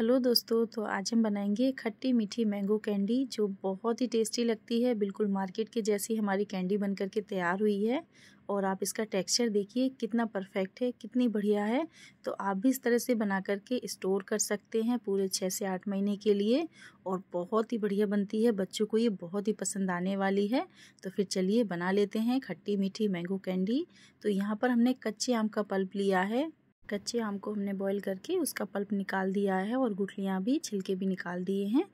hello दोस्तों तो आज हम बनाएंगे खट्टी मीठी मैंगो कैंडी जो बहुत ही टेस्टी लगती है बिल्कुल मार्केट के जैसी हमारी कैंडी बन के तैयार हुई है और आप इसका टेक्सचर देखिए कितना परफेक्ट है कितनी बढ़िया है तो आप भी इस तरह से बना करके स्टोर कर सकते हैं पूरे छः से आठ महीने के लिए और बहुत ही बढ़िया बनती है बच्चों को ये बहुत ही पसंद आने वाली है तो फिर चलिए बना लेते हैं खट्टी मीठी मैंगो कैंडी तो यहाँ पर हमने कच्चे आम का पल्प लिया है कच्चे आम को हमने बॉईल करके उसका पल्प निकाल दिया है और गुठलियाँ भी छिलके भी निकाल दिए हैं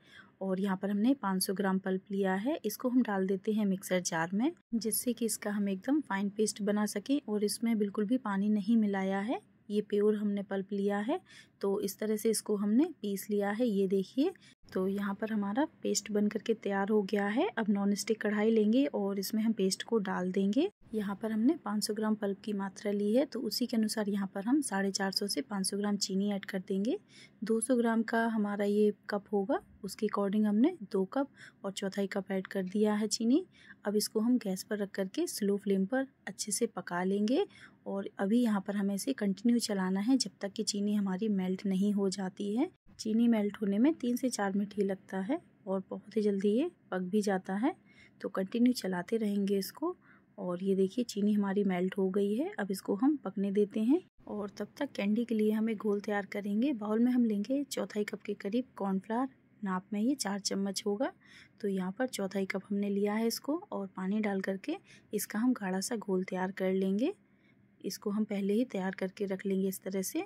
और यहाँ पर हमने 500 ग्राम पल्प लिया है इसको हम डाल देते हैं मिक्सर जार में जिससे कि इसका हम एकदम फाइन पेस्ट बना सकें और इसमें बिल्कुल भी पानी नहीं मिलाया है ये प्योर हमने पल्प लिया है तो इस तरह से इसको हमने पीस लिया है ये देखिए तो यहाँ पर हमारा पेस्ट बन करके तैयार हो गया है अब नॉन स्टिक कढ़ाई लेंगे और इसमें हम पेस्ट को डाल देंगे यहाँ पर हमने 500 ग्राम पल्प की मात्रा ली है तो उसी के अनुसार यहाँ पर हम साढ़े चार सौ से 500 ग्राम चीनी ऐड कर देंगे 200 ग्राम का हमारा ये कप होगा उसके अकॉर्डिंग हमने दो कप और चौथाई कप ऐड कर दिया है चीनी अब इसको हम गैस पर रख करके स्लो फ्लेम पर अच्छे से पका लेंगे और अभी यहाँ पर हमें इसे कंटिन्यू चलाना है जब तक कि चीनी हमारी मेल्ट नहीं हो जाती है चीनी मेल्ट होने में तीन से चार मिनट ही लगता है और बहुत ही जल्दी ये पक भी जाता है तो कंटिन्यू चलाते रहेंगे इसको और ये देखिए चीनी हमारी मेल्ट हो गई है अब इसको हम पकने देते हैं और तब तक कैंडी के लिए हमें घोल तैयार करेंगे बाउल में हम लेंगे चौथाई कप के करीब कॉर्नफ्लावर नाप में ये चार चम्मच होगा तो यहाँ पर चौथाई कप हमने लिया है इसको और पानी डाल करके इसका हम गाढ़ा सा घोल तैयार कर लेंगे इसको हम पहले ही तैयार करके रख लेंगे इस तरह से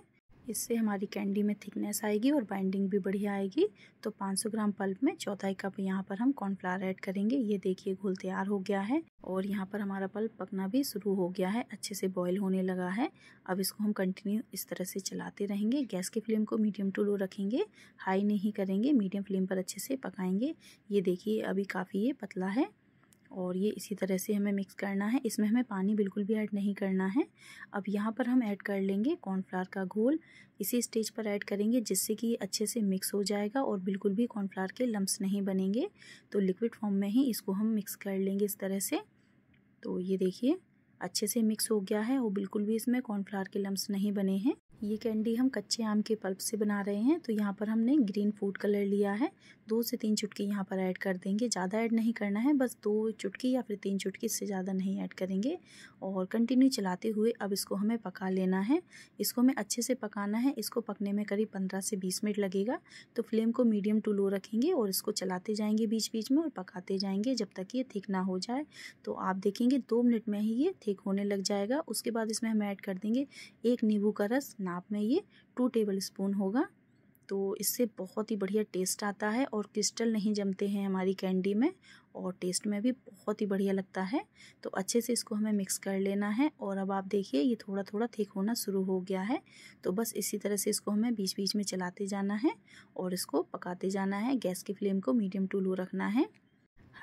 इससे हमारी कैंडी में थिकनेस आएगी और बाइंडिंग भी बढ़िया आएगी तो 500 ग्राम पल्प में चौथाई कप यहाँ पर हम कॉर्नफ्लावर ऐड करेंगे ये देखिए घोल तैयार हो गया है और यहाँ पर हमारा पल्प पकना भी शुरू हो गया है अच्छे से बॉयल होने लगा है अब इसको हम कंटिन्यू इस तरह से चलाते रहेंगे गैस की फ्लेम को मीडियम टू लो रखेंगे हाई नहीं करेंगे मीडियम फ्लेम पर अच्छे से पकाएंगे ये देखिए अभी काफ़ी ये पतला है और ये इसी तरह से हमें मिक्स करना है इसमें हमें पानी बिल्कुल भी ऐड नहीं करना है अब यहाँ पर हम ऐड कर लेंगे कॉर्नफ्लावर का घोल इसी स्टेज पर ऐड करेंगे जिससे कि ये अच्छे से मिक्स हो जाएगा और बिल्कुल भी कॉर्नफ्लावर के लम्स नहीं बनेंगे तो लिक्विड फॉर्म में ही इसको हम मिक्स कर लेंगे इस तरह से तो ये देखिए अच्छे से मिक्स हो गया है और बिल्कुल भी इसमें कॉर्नफ्लावर के लम्स नहीं बने हैं ये कैंडी हम कच्चे आम के पल्प से बना रहे हैं तो यहाँ पर हमने ग्रीन फूड कलर लिया है दो से तीन चुटकी यहाँ पर ऐड कर देंगे ज़्यादा ऐड नहीं करना है बस दो चुटकी या फिर तीन चुटकी इससे ज़्यादा नहीं ऐड करेंगे और कंटिन्यू चलाते हुए अब इसको हमें पका लेना है इसको हमें अच्छे से पकाना है इसको पकने में करीब पंद्रह से बीस मिनट लगेगा तो फ्लेम को मीडियम टू लो रखेंगे और इसको चलाते जाएंगे बीच बीच में और पकाते जाएंगे जब तक ये थिक ना हो जाए तो आप देखेंगे दो मिनट में ही ये थिक होने लग जाएगा उसके बाद इसमें हम ऐड कर देंगे एक नींबू का रस नाप में ये टू टेबल स्पून होगा तो इससे बहुत ही बढ़िया टेस्ट आता है और क्रिस्टल नहीं जमते हैं हमारी कैंडी में और टेस्ट में भी बहुत ही बढ़िया लगता है तो अच्छे से इसको हमें मिक्स कर लेना है और अब आप देखिए ये थोड़ा थोड़ा थिक होना शुरू हो गया है तो बस इसी तरह से इसको हमें बीच बीच में चलाते जाना है और इसको पकाते जाना है गैस की फ्लेम को मीडियम टू लो रखना है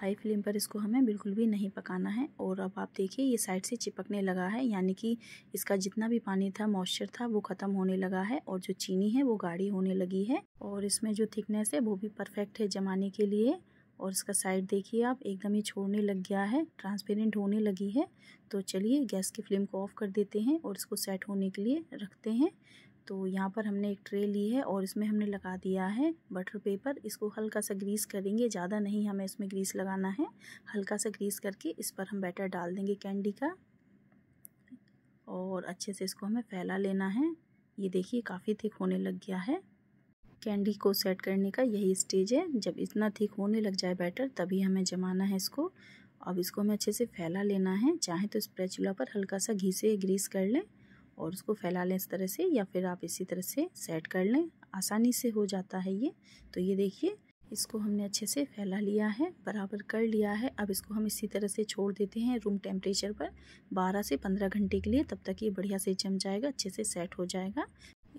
हाई फ्लेम पर इसको हमें बिल्कुल भी नहीं पकाना है और अब आप देखिए ये साइड से चिपकने लगा है यानी कि इसका जितना भी पानी था मॉइस्चर था वो ख़त्म होने लगा है और जो चीनी है वो गाढ़ी होने लगी है और इसमें जो थिकनेस है वो भी परफेक्ट है जमाने के लिए और इसका साइड देखिए आप एकदम ही छोड़ने लग गया है ट्रांसपेरेंट होने लगी है तो चलिए गैस की फ्लेम को ऑफ़ कर देते हैं और इसको सेट होने के लिए रखते हैं तो यहाँ पर हमने एक ट्रे ली है और इसमें हमने लगा दिया है बटर पेपर इसको हल्का सा ग्रीस करेंगे ज़्यादा नहीं हमें इसमें ग्रीस लगाना है हल्का सा ग्रीस करके इस पर हम बैटर डाल देंगे कैंडी का और अच्छे से इसको हमें फैला लेना है ये देखिए काफ़ी थिक होने लग गया है कैंडी को सेट करने का यही स्टेज है जब इतना थिक होने लग जाए बैटर तभी हमें जमाना है इसको अब इसको हमें अच्छे से फैला लेना है चाहे तो इस पर हल्का सा घी से ग्रीस कर लें और उसको फैला लें इस तरह से या फिर आप इसी तरह से सेट कर लें आसानी से हो जाता है ये तो ये देखिए इसको हमने अच्छे से फैला लिया है बराबर कर लिया है अब इसको हम इसी तरह से छोड़ देते हैं रूम टेम्परेचर पर 12 से 15 घंटे के लिए तब तक ये बढ़िया से जम जाएगा अच्छे से सेट हो जाएगा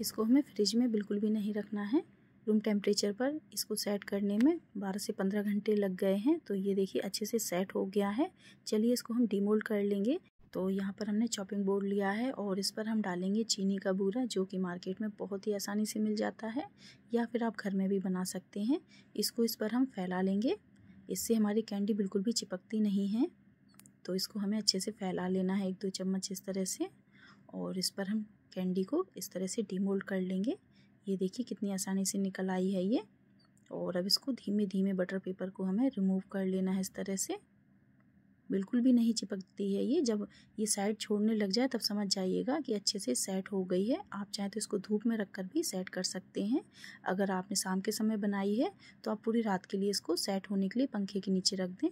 इसको हमें फ्रिज में बिल्कुल भी नहीं रखना है रूम टेम्परेचर पर इसको सेट करने में 12 से 15 घंटे लग गए हैं तो ये देखिए अच्छे से सेट हो गया है चलिए इसको हम डीमोल्ड कर लेंगे तो यहाँ पर हमने चॉपिंग बोर्ड लिया है और इस पर हम डालेंगे चीनी का बूरा जो कि मार्केट में बहुत ही आसानी से मिल जाता है या फिर आप घर में भी बना सकते हैं इसको इस पर हम फैला लेंगे इससे हमारी कैंडी बिल्कुल भी चिपकती नहीं है तो इसको हमें अच्छे से फैला लेना है एक दो चम्मच इस तरह से और इस पर हम कैंडी को इस तरह से डीमोल्ड कर लेंगे ये देखिए कितनी आसानी से निकल आई है ये और अब इसको धीमे धीमे बटर पेपर को हमें रिमूव कर लेना है इस तरह से बिल्कुल भी नहीं चिपकती है ये जब ये साइड छोड़ने लग जाए तब समझ जाइएगा कि अच्छे से सेट हो गई है आप चाहें तो इसको धूप में रख कर भी सेट कर सकते हैं अगर आपने शाम के समय बनाई है तो आप पूरी रात के लिए इसको सेट होने के लिए पंखे के नीचे रख दें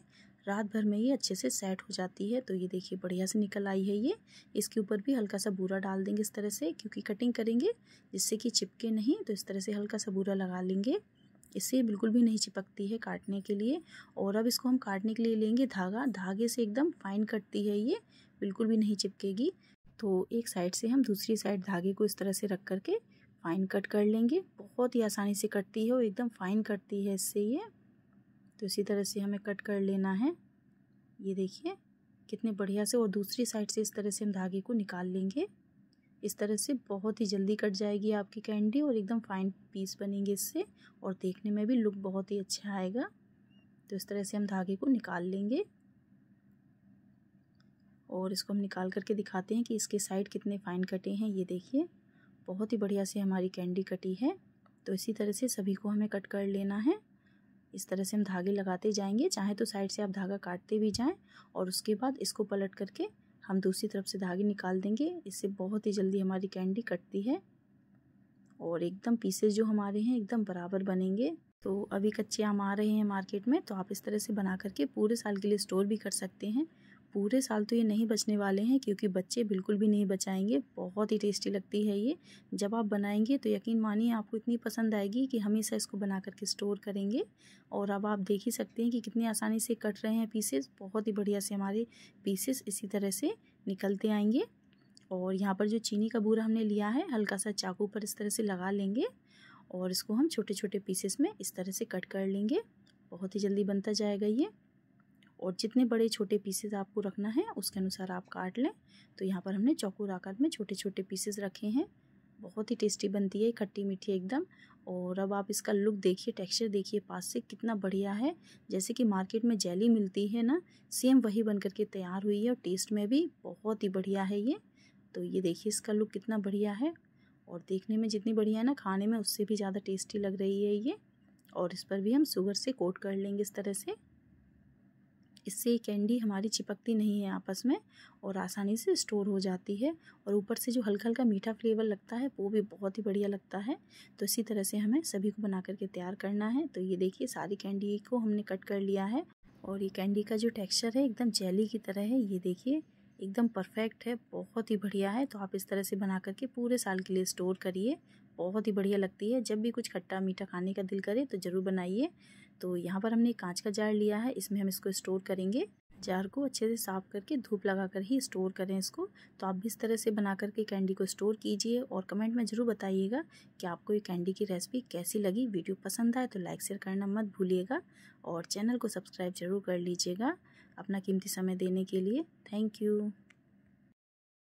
रात भर में ये अच्छे से सेट हो जाती है तो ये देखिए बढ़िया से निकल आई है ये इसके ऊपर भी हल्का सा बूरा डाल देंगे इस तरह से क्योंकि कटिंग करेंगे जिससे कि चिपके नहीं तो इस तरह से हल्का सा बूरा लगा लेंगे इससे बिल्कुल भी नहीं चिपकती है काटने के लिए और अब इसको हम काटने के लिए लेंगे धागा धागे से एकदम फाइन कटती है ये बिल्कुल भी नहीं चिपकेगी तो एक साइड से हम दूसरी साइड धागे को इस तरह से रख करके फाइन कट कर लेंगे बहुत ही आसानी से कटती है और एकदम फाइन कटती है इससे ये तो इसी तरह से हमें कट कर लेना है ये देखिए कितने बढ़िया से और दूसरी साइड से इस तरह से हम धागे को निकाल लेंगे इस तरह से बहुत ही जल्दी कट जाएगी आपकी कैंडी और एकदम फाइन पीस बनेंगे इससे और देखने में भी लुक बहुत ही अच्छा आएगा तो इस तरह से हम धागे को निकाल लेंगे और इसको हम निकाल करके दिखाते हैं कि इसके साइड कितने फाइन कटे हैं ये देखिए बहुत ही बढ़िया से हमारी कैंडी कटी है तो इसी तरह से सभी को हमें कट कर लेना है इस तरह से हम धागे लगाते जाएंगे चाहे तो साइड से आप धागा काटते भी जाएं और उसके बाद इसको पलट करके हम दूसरी तरफ से धागे निकाल देंगे इससे बहुत ही जल्दी हमारी कैंडी कटती है और एकदम पीसेस जो हमारे हैं एकदम बराबर बनेंगे तो अभी कच्चे आम आ रहे हैं मार्केट में तो आप इस तरह से बना करके पूरे साल के लिए स्टोर भी कर सकते हैं पूरे साल तो ये नहीं बचने वाले हैं क्योंकि बच्चे बिल्कुल भी नहीं बचाएंगे बहुत ही टेस्टी लगती है ये जब आप बनाएंगे तो यकीन मानिए आपको इतनी पसंद आएगी कि हमेशा इसको बना करके स्टोर करेंगे और अब आप देख ही सकते हैं कि कितनी आसानी से कट रहे हैं पीसेस बहुत ही बढ़िया से हमारे पीसेस इसी तरह से निकलते आएंगे और यहाँ पर जो चीनी का बूरा हमने लिया है हल्का सा चाकू पर इस तरह से लगा लेंगे और इसको हम छोटे छोटे पीसेस में इस तरह से कट कर लेंगे बहुत ही जल्दी बनता जाएगा ये और जितने बड़े छोटे पीसेज आपको रखना है उसके अनुसार आप काट लें तो यहाँ पर हमने चौकूर आकार में छोटे छोटे पीसेज रखे हैं बहुत ही टेस्टी बनती है खट्टी मीठी एकदम और अब आप इसका लुक देखिए टेक्सचर देखिए पास से कितना बढ़िया है जैसे कि मार्केट में जेली मिलती है ना सेम वही बन करके तैयार हुई है और टेस्ट में भी बहुत ही बढ़िया है ये तो ये देखिए इसका लुक कितना बढ़िया है और देखने में जितनी बढ़िया है ना खाने में उससे भी ज़्यादा टेस्टी लग रही है ये और इस पर भी हम शुगर से कोट कर लेंगे इस तरह से इससे कैंडी हमारी चिपकती नहीं है आपस में और आसानी से स्टोर हो जाती है और ऊपर से जो हल्का हल्का मीठा फ्लेवर लगता है वो भी बहुत ही बढ़िया लगता है तो इसी तरह से हमें सभी को बना करके तैयार करना है तो ये देखिए सारी कैंडी को हमने कट कर लिया है और ये कैंडी का जो टेक्स्चर है एकदम जेली की तरह है ये देखिए एकदम परफेक्ट है बहुत ही बढ़िया है तो आप इस तरह से बना करके पूरे साल के लिए स्टोर करिए बहुत ही बढ़िया लगती है जब भी कुछ खट्टा मीठा खाने का दिल करे तो ज़रूर बनाइए तो यहाँ पर हमने कांच का जार लिया है इसमें हम इसको स्टोर करेंगे जार को अच्छे से साफ़ करके धूप लगा कर ही स्टोर करें इसको तो आप भी इस तरह से बना करके कैंडी को स्टोर कीजिए और कमेंट में ज़रूर बताइएगा कि आपको ये कैंडी की रेसिपी कैसी लगी वीडियो पसंद आए तो लाइक शेयर करना मत भूलिएगा और चैनल को सब्सक्राइब जरूर कर लीजिएगा अपना कीमती समय देने के लिए थैंक यू